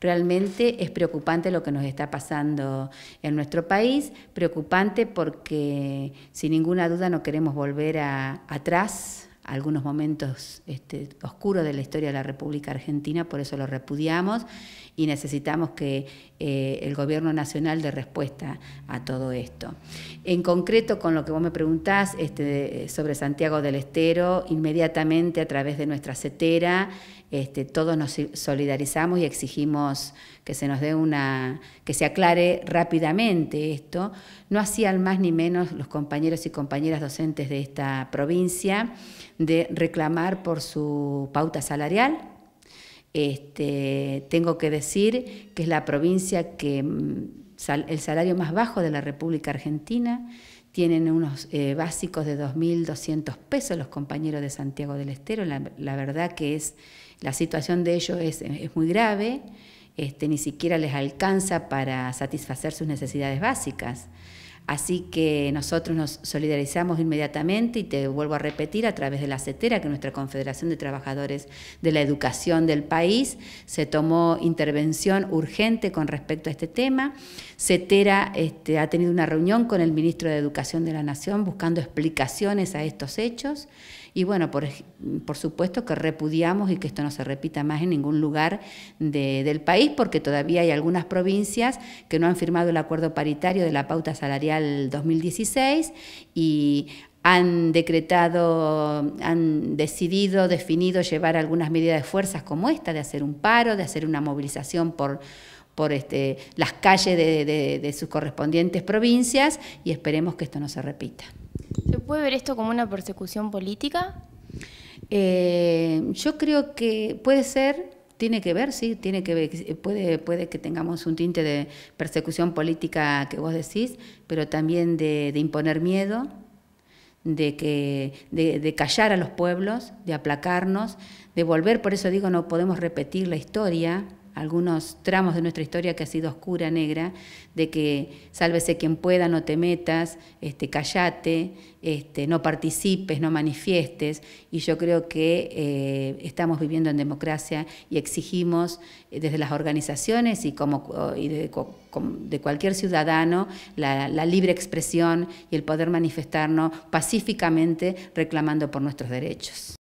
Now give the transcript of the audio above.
Realmente es preocupante lo que nos está pasando en nuestro país, preocupante porque sin ninguna duda no queremos volver atrás algunos momentos este, oscuros de la historia de la República Argentina, por eso lo repudiamos y necesitamos que eh, el gobierno nacional dé respuesta a todo esto. En concreto, con lo que vos me preguntás este, sobre Santiago del Estero, inmediatamente a través de nuestra CETERA, este, todos nos solidarizamos y exigimos que se nos dé una, que se aclare rápidamente esto. No hacían más ni menos los compañeros y compañeras docentes de esta provincia de reclamar por su pauta salarial. Este, tengo que decir que es la provincia que mm, el salario más bajo de la República Argentina, tienen unos eh, básicos de 2.200 pesos los compañeros de Santiago del Estero. La, verdad que es la situación de ellos es, es muy grave, este, ni siquiera les alcanza para satisfacer sus necesidades básicas. Así que nosotros nos solidarizamos inmediatamente y te vuelvo a repetir a través de la CETERA, que nuestra Confederación de Trabajadores de la Educación del país se tomó intervención urgente con respecto a este tema. CETERA este, ha tenido una reunión con el ministro de Educación de la Nación buscando explicaciones a estos hechos. Y bueno, por, supuesto que repudiamos y que esto no se repita más en ningún lugar del país, porque todavía hay algunas provincias que no han firmado el acuerdo paritario de la pauta salarial al 2016 y han decretado, han decidido, definido llevar algunas medidas de fuerzas como esta, de hacer un paro, de hacer una movilización por, por este, las calles de, sus correspondientes provincias y esperemos que esto no se repita. ¿Se puede ver esto como una persecución política? Eh, yo creo que puede ser, tiene que ver, sí, tiene que ver, eh, puede, puede que tengamos un tinte de persecución política que vos decís, pero también de, imponer miedo, de, que, de, callar a los pueblos, de aplacarnos, de volver, por eso digo, no podemos repetir la historia, algunos tramos de nuestra historia que ha sido oscura, negra, de que sálvese quien pueda, no te metas, este, callate, este, no participes, no manifiestes. Y yo creo que eh, estamos viviendo en democracia y exigimos eh, desde las organizaciones y, como, y de, cualquier ciudadano la libre expresión y el poder manifestarnos pacíficamente reclamando por nuestros derechos.